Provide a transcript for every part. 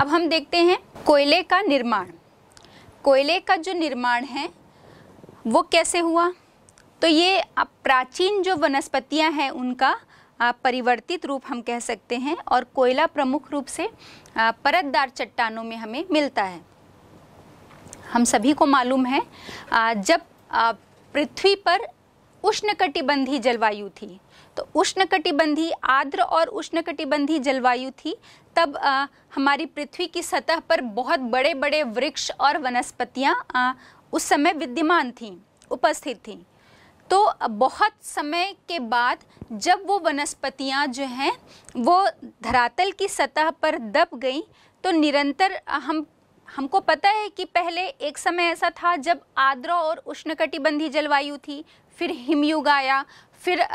अब हम देखते हैं कोयले का निर्माण कोयले का जो निर्माण है वो कैसे हुआ तो ये प्राचीन जो वनस्पतियां हैं उनका परिवर्तित रूप हम कह सकते हैं और कोयला प्रमुख रूप से परतदार चट्टानों में हमें मिलता है हम सभी को मालूम है जब पृथ्वी पर उष्णकटिबंधीय जलवायु थी तो उष्णकटिबंधीय आर्द्र और उष्णकटिबंधीय जलवायु थी तब आ, हमारी पृथ्वी की सतह पर बहुत बड़े बड़े वृक्ष और वनस्पतियाँ उस समय विद्यमान थीं उपस्थित थीं तो बहुत समय के बाद जब वो वनस्पतियाँ जो हैं वो धरातल की सतह पर दब गई तो निरंतर हम हमको पता है कि पहले एक समय ऐसा था जब आर्द्र और उष्णकटिबंधीय जलवायु थी फिर हिमयुग आया फिर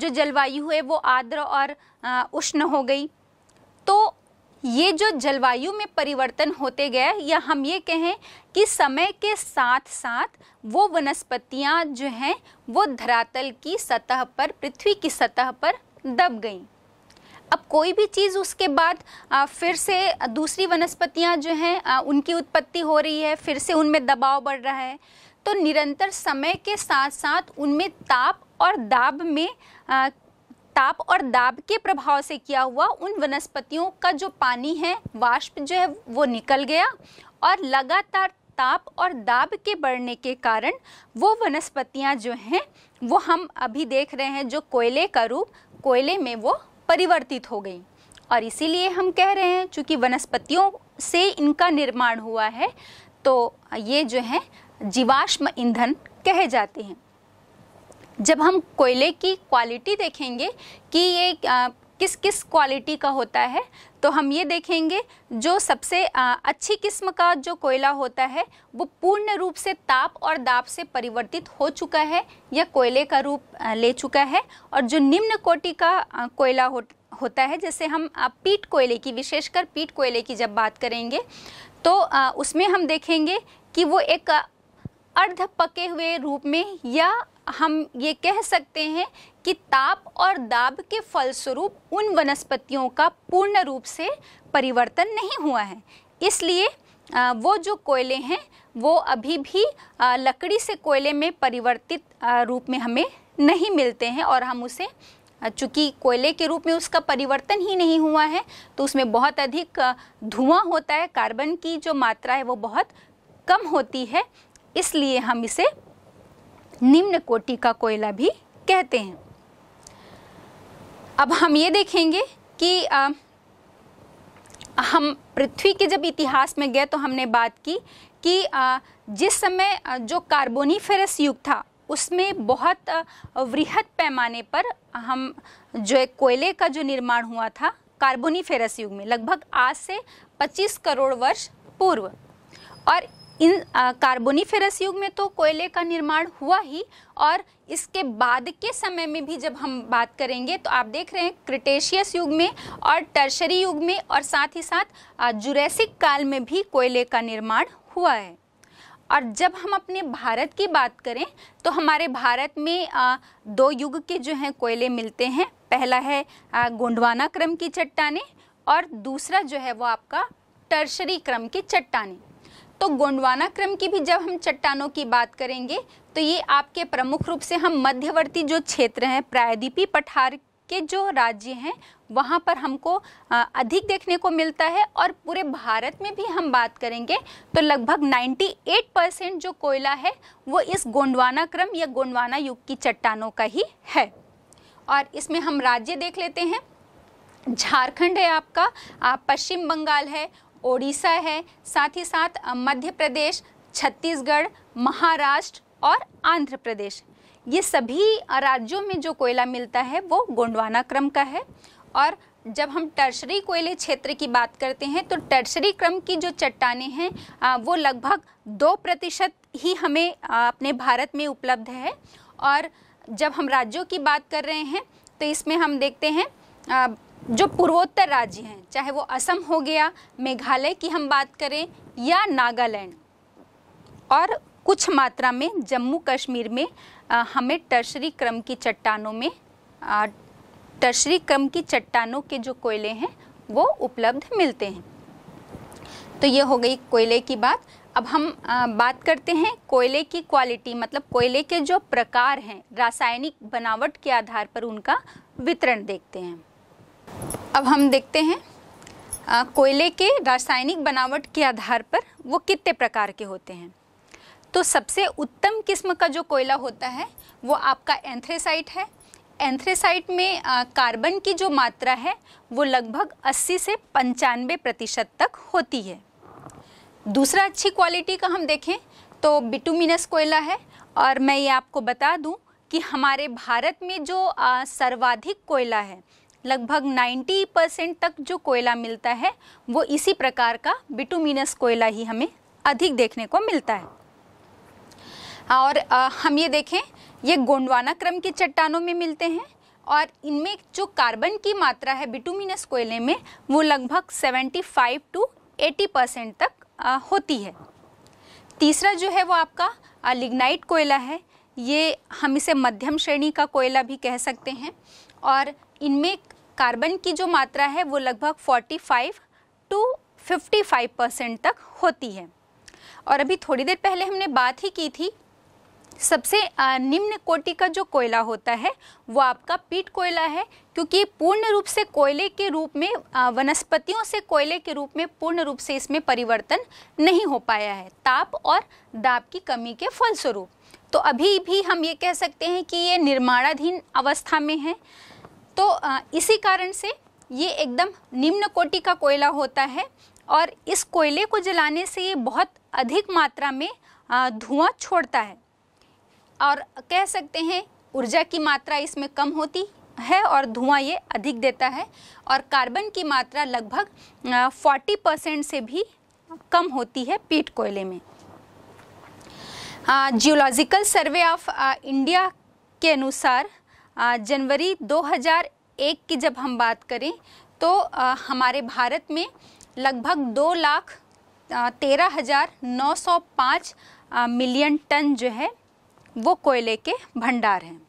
जो जलवायु है वो आर्द्र और उष्ण हो गई तो ये जो जलवायु में परिवर्तन होते गए या हम ये कहें कि समय के साथ साथ वो वनस्पतियाँ जो हैं वो धरातल की सतह पर पृथ्वी की सतह पर दब गईं अब कोई भी चीज़ उसके बाद आ, फिर से दूसरी वनस्पतियाँ जो हैं उनकी उत्पत्ति हो रही है फिर से उनमें दबाव बढ़ रहा है तो निरंतर समय के साथ साथ उनमें ताप और दाब में आ, ताप और दाब के प्रभाव से किया हुआ उन वनस्पतियों का जो पानी है वाष्प जो है वो निकल गया और लगातार ताप और दाब के बढ़ने के कारण वो वनस्पतियाँ जो हैं वो हम अभी देख रहे हैं जो कोयले का रूप कोयले में वो परिवर्तित हो गई और इसीलिए हम कह रहे हैं चूँकि वनस्पतियों से इनका निर्माण हुआ है तो ये जो है जीवाश्म ईंधन कहे जाते हैं जब हम कोयले की क्वालिटी देखेंगे कि ये आ, किस किस क्वालिटी का होता है तो हम ये देखेंगे जो सबसे आ, अच्छी किस्म का जो कोयला होता है वो पूर्ण रूप से ताप और दाब से परिवर्तित हो चुका है या कोयले का रूप आ, ले चुका है और जो निम्न कोटि का आ, कोयला हो, होता है जैसे हम पीट कोयले की विशेषकर पीट कोयले की जब बात करेंगे तो उसमें हम देखेंगे कि वो एक अर्ध पके हुए रूप में या हम ये कह सकते हैं कि ताप और दाब के फलस्वरूप उन वनस्पतियों का पूर्ण रूप से परिवर्तन नहीं हुआ है इसलिए वो जो कोयले हैं वो अभी भी लकड़ी से कोयले में परिवर्तित रूप में हमें नहीं मिलते हैं और हम उसे चूँकि कोयले के रूप में उसका परिवर्तन ही नहीं हुआ है तो उसमें बहुत अधिक धुआं होता है कार्बन की जो मात्रा है वो बहुत कम होती है इसलिए हम इसे निम्न कोटि का कोयला भी कहते हैं अब हम ये देखेंगे कि आ, हम पृथ्वी के जब इतिहास में गए तो हमने बात की कि आ, जिस समय जो कार्बोनीफेरस युग था उसमें बहुत वृहद पैमाने पर हम जो एक कोयले का जो निर्माण हुआ था कार्बोनीफेरस युग में लगभग आज से 25 करोड़ वर्ष पूर्व और इन कार्बोनीफेरस युग में तो कोयले का निर्माण हुआ ही और इसके बाद के समय में भी जब हम बात करेंगे तो आप देख रहे हैं क्रिटेशियस युग में और टर्शरी युग में और साथ ही साथ जुरैसिक काल में भी कोयले का निर्माण हुआ है और जब हम अपने भारत की बात करें तो हमारे भारत में दो युग के जो हैं कोयले मिलते हैं पहला है गोंडवाना क्रम की चट्टाने और दूसरा जो है वो आपका टर्शरी क्रम की चट्टाने तो गोंडवाना क्रम की भी जब हम चट्टानों की बात करेंगे तो ये आपके प्रमुख रूप से हम मध्यवर्ती जो क्षेत्र हैं प्रायद्वीपी पठार के जो राज्य हैं वहाँ पर हमको अधिक देखने को मिलता है और पूरे भारत में भी हम बात करेंगे तो लगभग 98 परसेंट जो कोयला है वो इस गोंडवाना क्रम या गोंडवाना युग की चट्टानों का ही है और इसमें हम राज्य देख लेते हैं झारखंड है आपका आप पश्चिम बंगाल है ओडिशा है साथ ही साथ मध्य प्रदेश छत्तीसगढ़ महाराष्ट्र और आंध्र प्रदेश ये सभी राज्यों में जो कोयला मिलता है वो गोंडवाना क्रम का है और जब हम टर्शरी कोयले क्षेत्र की बात करते हैं तो टर्शरी क्रम की जो चट्टाने हैं वो लगभग दो प्रतिशत ही हमें अपने भारत में उपलब्ध है और जब हम राज्यों की बात कर रहे हैं तो इसमें हम देखते हैं जो पूर्वोत्तर राज्य हैं चाहे वो असम हो गया मेघालय की हम बात करें या नागालैंड और कुछ मात्रा में जम्मू कश्मीर में आ, हमें टर्शरी क्रम की चट्टानों में आ, टर्शरी क्रम की चट्टानों के जो कोयले हैं वो उपलब्ध मिलते हैं तो ये हो गई कोयले की बात अब हम आ, बात करते हैं कोयले की क्वालिटी मतलब कोयले के जो प्रकार हैं रासायनिक बनावट के आधार पर उनका वितरण देखते हैं अब हम देखते हैं आ, कोयले के रासायनिक बनावट के आधार पर वो कितने प्रकार के होते हैं तो सबसे उत्तम किस्म का जो कोयला होता है वो आपका एंथ्रेसाइट है एंथ्रेसाइट में आ, कार्बन की जो मात्रा है वो लगभग 80 से पंचानवे प्रतिशत तक होती है दूसरा अच्छी क्वालिटी का हम देखें तो बिटुमिनस कोयला है और मैं ये आपको बता दूं कि हमारे भारत में जो आ, सर्वाधिक कोयला है लगभग 90 परसेंट तक जो कोयला मिलता है वो इसी प्रकार का बिटुमिनस कोयला ही हमें अधिक देखने को मिलता है हाँ, और आ, हम ये देखें ये गोंडवाना क्रम की चट्टानों में मिलते हैं और इनमें जो कार्बन की मात्रा है बिटुमिनस कोयले में वो लगभग 75 टू 80 परसेंट तक आ, होती है तीसरा जो है वो आपका लिग्नाइट कोयला है ये हम इसे मध्यम श्रेणी का कोयला भी कह सकते हैं और इनमें कार्बन की जो मात्रा है वो लगभग 45 टू 55 परसेंट तक होती है और अभी थोड़ी देर पहले हमने बात ही की थी सबसे निम्न कोटि का जो कोयला होता है वो आपका पीट कोयला है क्योंकि पूर्ण रूप से कोयले के रूप में वनस्पतियों से कोयले के रूप में पूर्ण रूप से इसमें परिवर्तन नहीं हो पाया है ताप और दाब की कमी के फलस्वरूप तो अभी भी हम ये कह सकते हैं कि ये निर्माणाधीन अवस्था में है तो इसी कारण से ये एकदम निम्न कोटि का कोयला होता है और इस कोयले को जलाने से ये बहुत अधिक मात्रा में धुआं छोड़ता है और कह सकते हैं ऊर्जा की मात्रा इसमें कम होती है और धुआं ये अधिक देता है और कार्बन की मात्रा लगभग 40 परसेंट से भी कम होती है पीट कोयले में जियोलॉजिकल सर्वे ऑफ इंडिया के अनुसार जनवरी 2001 की जब हम बात करें तो हमारे भारत में लगभग दो लाख तेरह हज़ार नौ सौ पाँच मिलियन टन जो है वो कोयले के भंडार हैं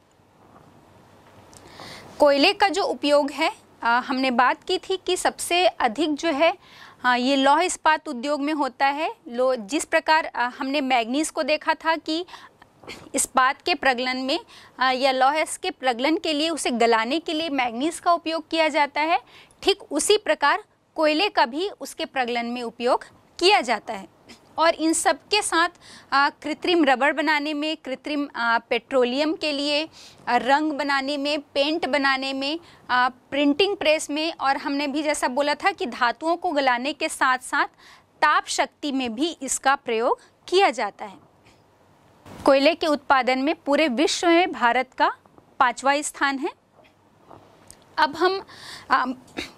कोयले का जो उपयोग है आ, हमने बात की थी कि सबसे अधिक जो है हाँ ये लौह इस्पात उद्योग में होता है लो जिस प्रकार आ, हमने मैग्नीज को देखा था कि इस्पात के प्रगलन में या लोहस के प्रगलन के लिए उसे गलाने के लिए मैग्नीज का उपयोग किया जाता है ठीक उसी प्रकार कोयले का भी उसके प्रगलन में उपयोग किया जाता है और इन सब के साथ कृत्रिम रबर बनाने में कृत्रिम पेट्रोलियम के लिए रंग बनाने में पेंट बनाने में आ, प्रिंटिंग प्रेस में और हमने भी जैसा बोला था कि धातुओं को गलाने के साथ साथ ताप शक्ति में भी इसका प्रयोग किया जाता है कोयले के उत्पादन में पूरे विश्व में भारत का पांचवा स्थान है अब हम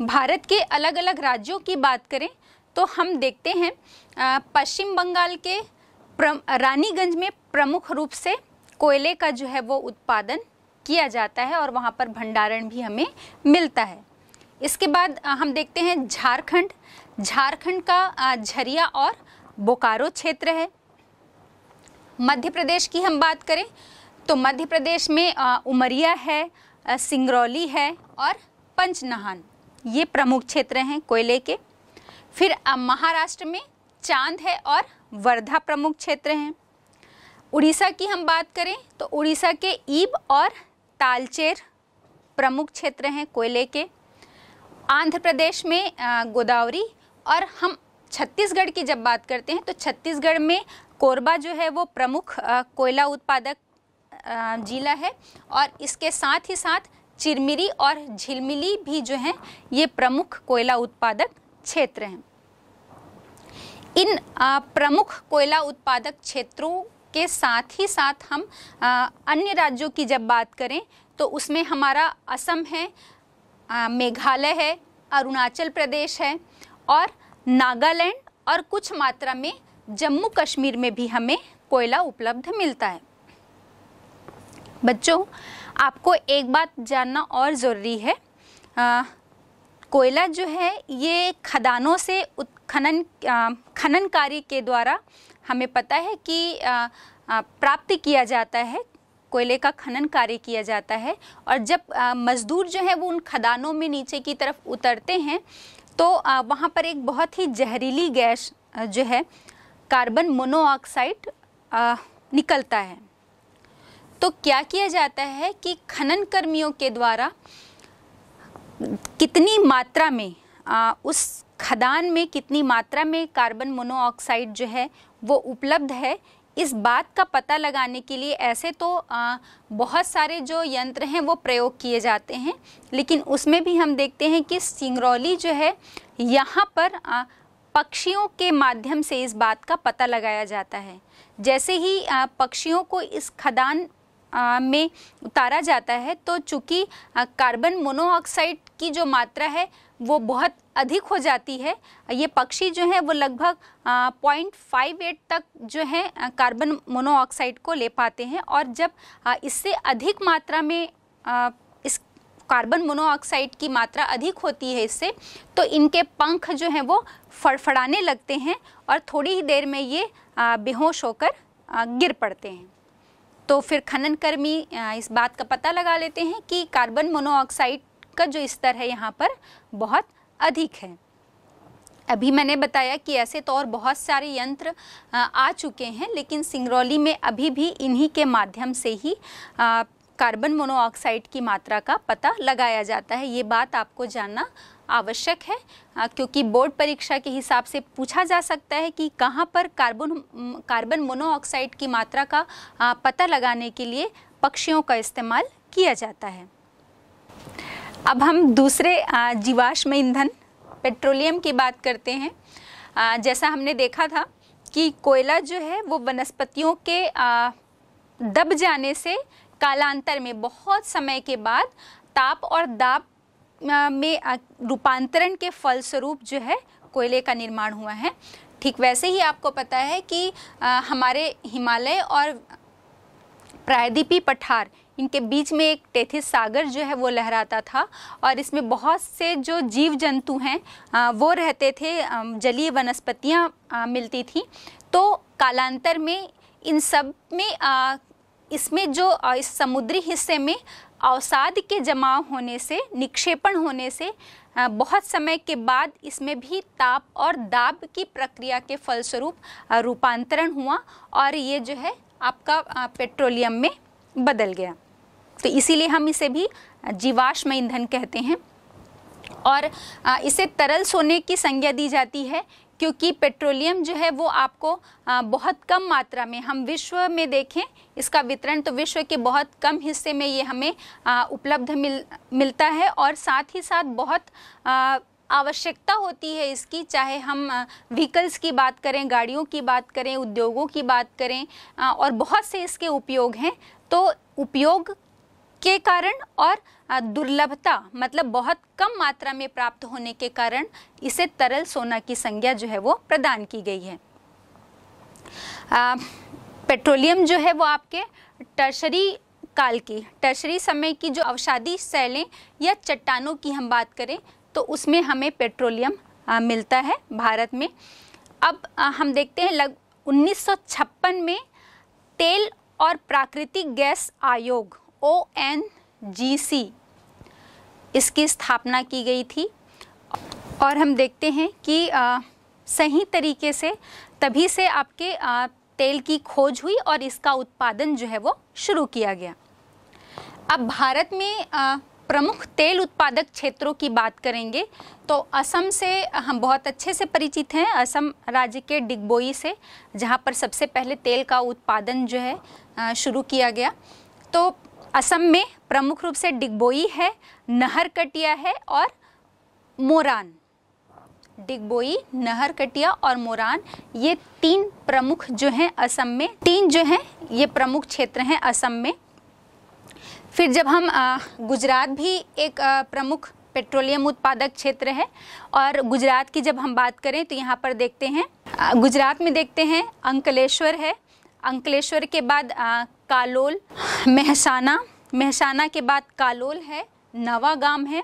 भारत के अलग अलग राज्यों की बात करें तो हम देखते हैं पश्चिम बंगाल के रानीगंज में प्रमुख रूप से कोयले का जो है वो उत्पादन किया जाता है और वहाँ पर भंडारण भी हमें मिलता है इसके बाद हम देखते हैं झारखंड झारखंड का झरिया और बोकारो क्षेत्र है मध्य प्रदेश की हम बात करें तो मध्य प्रदेश में उमरिया है सिंगरौली है और पंचनहान ये प्रमुख क्षेत्र हैं कोयले के फिर महाराष्ट्र में चांद है और वर्धा प्रमुख क्षेत्र हैं उड़ीसा की हम बात करें तो उड़ीसा के ईब और तालचेर प्रमुख क्षेत्र हैं कोयले के आंध्र प्रदेश में गोदावरी और हम छत्तीसगढ़ की जब बात करते हैं तो छत्तीसगढ़ में कोरबा जो है वो प्रमुख कोयला उत्पादक जिला है और इसके साथ ही साथ चिरमिरी और झिलमिली भी जो हैं ये प्रमुख कोयला उत्पादक क्षेत्र हैं इन प्रमुख कोयला उत्पादक क्षेत्रों के साथ ही साथ हम अन्य राज्यों की जब बात करें तो उसमें हमारा असम है मेघालय है अरुणाचल प्रदेश है और नागालैंड और कुछ मात्रा में जम्मू कश्मीर में भी हमें कोयला उपलब्ध मिलता है बच्चों आपको एक बात जानना और ज़रूरी है आ, कोयला जो है ये खदानों से उत्खनन खनन कार्य के द्वारा हमें पता है कि प्राप्त किया जाता है कोयले का खनन कार्य किया जाता है और जब मजदूर जो है वो उन खदानों में नीचे की तरफ उतरते हैं तो वहाँ पर एक बहुत ही जहरीली गैस जो है कार्बन मोनोऑक्साइड निकलता है तो क्या किया जाता है कि खनन कर्मियों के द्वारा कितनी मात्रा में आ, उस खदान में कितनी मात्रा में कार्बन मोनोऑक्साइड जो है वो उपलब्ध है इस बात का पता लगाने के लिए ऐसे तो आ, बहुत सारे जो यंत्र हैं वो प्रयोग किए जाते हैं लेकिन उसमें भी हम देखते हैं कि सिंगरौली जो है यहाँ पर आ, पक्षियों के माध्यम से इस बात का पता लगाया जाता है जैसे ही पक्षियों को इस खदान में उतारा जाता है तो चूँकि कार्बन मोनोऑक्साइड की जो मात्रा है वो बहुत अधिक हो जाती है ये पक्षी जो है वो लगभग पॉइंट फाइव एट तक जो है कार्बन मोनोऑक्साइड को ले पाते हैं और जब इससे अधिक मात्रा में कार्बन मोनोऑक्साइड की मात्रा अधिक होती है इससे तो इनके पंख जो हैं वो फड़फड़ाने लगते हैं और थोड़ी ही देर में ये बेहोश होकर गिर पड़ते हैं तो फिर खनन कर्मी इस बात का पता लगा लेते हैं कि कार्बन मोनोऑक्साइड का जो स्तर है यहाँ पर बहुत अधिक है अभी मैंने बताया कि ऐसे तो और बहुत सारे यंत्र आ चुके हैं लेकिन सिंगरौली में अभी भी इन्हीं के माध्यम से ही कार्बन मोनोऑक्साइड की मात्रा का पता लगाया जाता है ये बात आपको जानना आवश्यक है क्योंकि बोर्ड परीक्षा के हिसाब से पूछा जा सकता है कि कहाँ पर कार्बन कार्बन मोनोऑक्साइड की मात्रा का पता लगाने के लिए पक्षियों का इस्तेमाल किया जाता है अब हम दूसरे जीवाश्म ईंधन पेट्रोलियम की बात करते हैं जैसा हमने देखा था कि कोयला जो है वो वनस्पतियों के दब जाने से कालांतर में बहुत समय के बाद ताप और दाब में रूपांतरण के फलस्वरूप जो है कोयले का निर्माण हुआ है ठीक वैसे ही आपको पता है कि आ, हमारे हिमालय और प्रायद्वीपी पठार इनके बीच में एक टेथिस सागर जो है वो लहराता था और इसमें बहुत से जो जीव जंतु हैं वो रहते थे जलीय वनस्पतियाँ मिलती थी तो कालांतर में इन सब में इसमें जो इस समुद्री हिस्से में अवसाद के जमाव होने से निक्षेपण होने से बहुत समय के बाद इसमें भी ताप और दाब की प्रक्रिया के फलस्वरूप रूपांतरण हुआ और ये जो है आपका पेट्रोलियम में बदल गया तो इसीलिए हम इसे भी जीवाश्म ईंधन कहते हैं और इसे तरल सोने की संज्ञा दी जाती है क्योंकि पेट्रोलियम जो है वो आपको बहुत कम मात्रा में हम विश्व में देखें इसका वितरण तो विश्व के बहुत कम हिस्से में ये हमें उपलब्ध मिल मिलता है और साथ ही साथ बहुत आवश्यकता होती है इसकी चाहे हम व्हीकल्स की बात करें गाड़ियों की बात करें उद्योगों की बात करें और बहुत से इसके उपयोग हैं तो उपयोग के कारण और दुर्लभता मतलब बहुत कम मात्रा में प्राप्त होने के कारण इसे तरल सोना की संज्ञा जो है वो प्रदान की गई है आ, पेट्रोलियम जो है वो आपके टर्शरी काल की टर्शरी समय की जो अवसादी सैलें या चट्टानों की हम बात करें तो उसमें हमें पेट्रोलियम आ, मिलता है भारत में अब आ, हम देखते हैं लग 1956 में तेल और प्राकृतिक गैस आयोग ओ एन जी सी इसकी स्थापना की गई थी और हम देखते हैं कि आ, सही तरीके से तभी से आपके आ, तेल की खोज हुई और इसका उत्पादन जो है वो शुरू किया गया अब भारत में आ, प्रमुख तेल उत्पादक क्षेत्रों की बात करेंगे तो असम से हम बहुत अच्छे से परिचित हैं असम राज्य के डिगबोई से जहाँ पर सबसे पहले तेल का उत्पादन जो है शुरू किया गया तो असम में प्रमुख रूप से डिगबोई है नहरकटिया है और मोरान डिगबोई नहरकटिया और मोरान ये तीन प्रमुख जो हैं असम में तीन जो हैं ये प्रमुख क्षेत्र हैं असम में फिर जब हम गुजरात भी एक प्रमुख पेट्रोलियम उत्पादक क्षेत्र है और गुजरात की जब हम बात करें तो यहाँ पर देखते हैं गुजरात में देखते हैं अंकलेश्वर है अंकलेश्वर के बाद कालोल महसाना महसाना के बाद कालोल है नवागाम है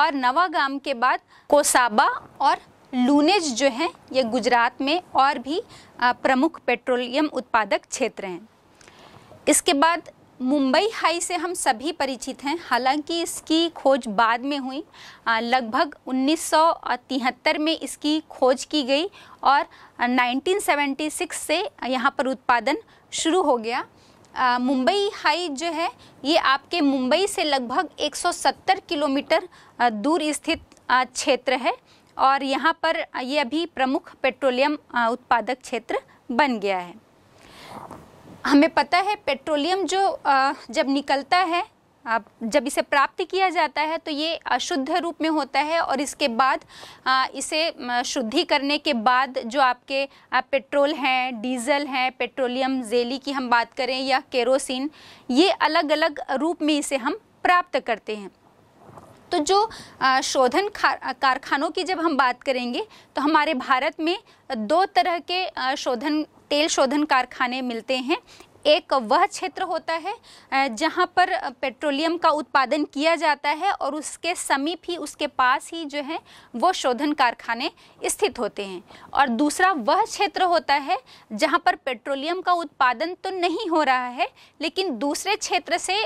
और नवागाम के बाद कोसाबा और लूनेज जो है ये गुजरात में और भी प्रमुख पेट्रोलियम उत्पादक क्षेत्र हैं इसके बाद मुंबई हाई से हम सभी परिचित हैं हालांकि इसकी खोज बाद में हुई लगभग 1973 में इसकी खोज की गई और 1976 से यहाँ पर उत्पादन शुरू हो गया मुंबई हाई जो है ये आपके मुंबई से लगभग 170 किलोमीटर दूर स्थित क्षेत्र है और यहाँ पर ये अभी प्रमुख पेट्रोलियम उत्पादक क्षेत्र बन गया है हमें पता है पेट्रोलियम जो जब निकलता है जब इसे प्राप्त किया जाता है तो ये अशुद्ध रूप में होता है और इसके बाद इसे शुद्धि करने के बाद जो आपके पेट्रोल हैं डीजल हैं पेट्रोलियम जेली की हम बात करें या केरोसिन ये अलग अलग रूप में इसे हम प्राप्त करते हैं तो जो शोधन कारखानों की जब हम बात करेंगे तो हमारे भारत में दो तरह के शोधन तेल शोधन कारखाने मिलते हैं एक वह क्षेत्र होता है जहाँ पर पेट्रोलियम का उत्पादन किया जाता है और उसके समीप ही उसके पास ही जो है वो शोधन कारखाने स्थित होते हैं और दूसरा वह क्षेत्र होता है जहाँ पर पेट्रोलियम का उत्पादन तो नहीं हो रहा है लेकिन दूसरे क्षेत्र से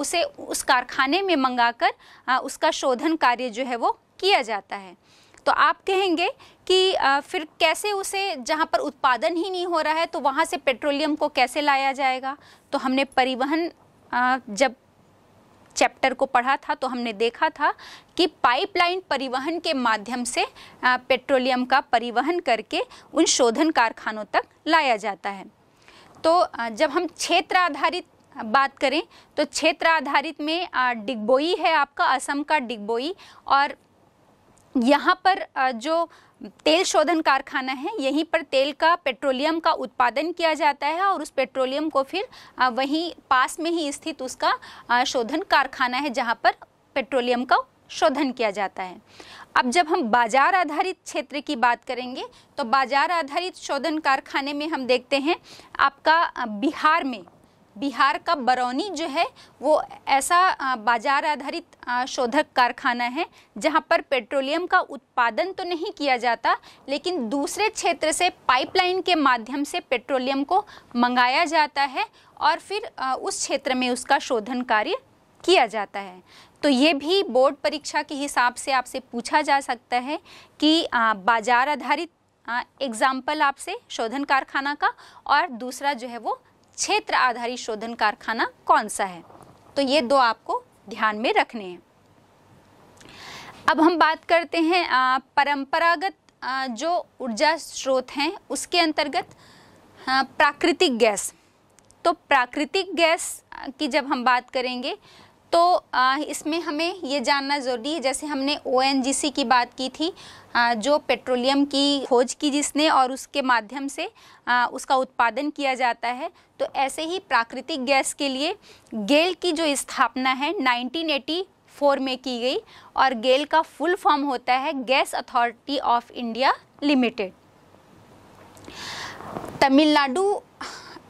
उसे उस कारखाने में मंगाकर उसका शोधन कार्य जो है वो किया जाता है तो आप कहेंगे कि फिर कैसे उसे जहाँ पर उत्पादन ही नहीं हो रहा है तो वहाँ से पेट्रोलियम को कैसे लाया जाएगा तो हमने परिवहन जब चैप्टर को पढ़ा था तो हमने देखा था कि पाइपलाइन परिवहन के माध्यम से पेट्रोलियम का परिवहन करके उन शोधन कारखानों तक लाया जाता है तो जब हम क्षेत्र आधारित बात करें तो क्षेत्र आधारित में डिगबोई है आपका असम का डिगबोई और यहाँ पर जो तेल शोधन कारखाना है यहीं पर तेल का पेट्रोलियम का उत्पादन किया जाता है और उस पेट्रोलियम को फिर वहीं पास में ही स्थित उसका शोधन कारखाना है जहाँ पर पेट्रोलियम का शोधन किया जाता है अब जब हम बाजार आधारित क्षेत्र की बात करेंगे तो बाजार आधारित शोधन कारखाने में हम देखते हैं आपका बिहार में बिहार का बरौनी जो है वो ऐसा बाजार आधारित शोधक कारखाना है जहाँ पर पेट्रोलियम का उत्पादन तो नहीं किया जाता लेकिन दूसरे क्षेत्र से पाइपलाइन के माध्यम से पेट्रोलियम को मंगाया जाता है और फिर उस क्षेत्र में उसका शोधन कार्य किया जाता है तो ये भी बोर्ड परीक्षा के हिसाब से आपसे पूछा जा सकता है कि बाजार आधारित एग्जाम्पल आपसे शोधन कारखाना का और दूसरा जो है वो क्षेत्र आधारित शोधन कारखाना कौन सा है तो ये दो आपको ध्यान में रखने हैं अब हम बात करते हैं आ, परंपरागत आ, जो ऊर्जा स्रोत हैं उसके अंतर्गत प्राकृतिक गैस तो प्राकृतिक गैस की जब हम बात करेंगे तो आ, इसमें हमें ये जानना ज़रूरी है जैसे हमने ओ की बात की थी आ, जो पेट्रोलियम की खोज की जिसने और उसके माध्यम से आ, उसका उत्पादन किया जाता है तो ऐसे ही प्राकृतिक गैस के लिए गेल की जो स्थापना है 1984 में की गई और गेल का फुल फॉर्म होता है gas authority of India limited Tamil Nadu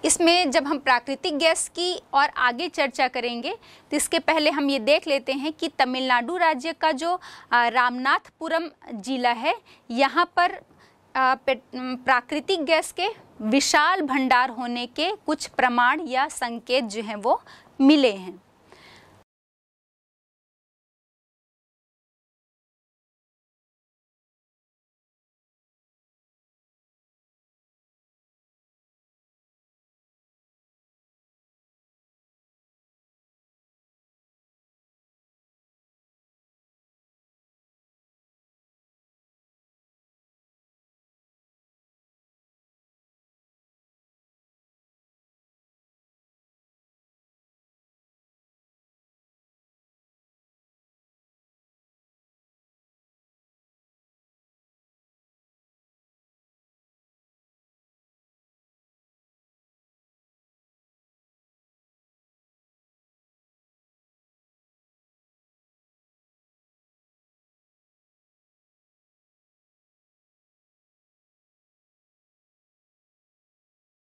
इसमें जब हम प्राकृतिक गैस की और आगे चर्चा करेंगे तो इसके पहले हम ये देख लेते हैं कि तमिलनाडु राज्य का जो रामनाथपुरम जिला है यहाँ पर प्राकृतिक गैस के विशाल भंडार होने के कुछ प्रमाण या संकेत जो हैं वो मिले हैं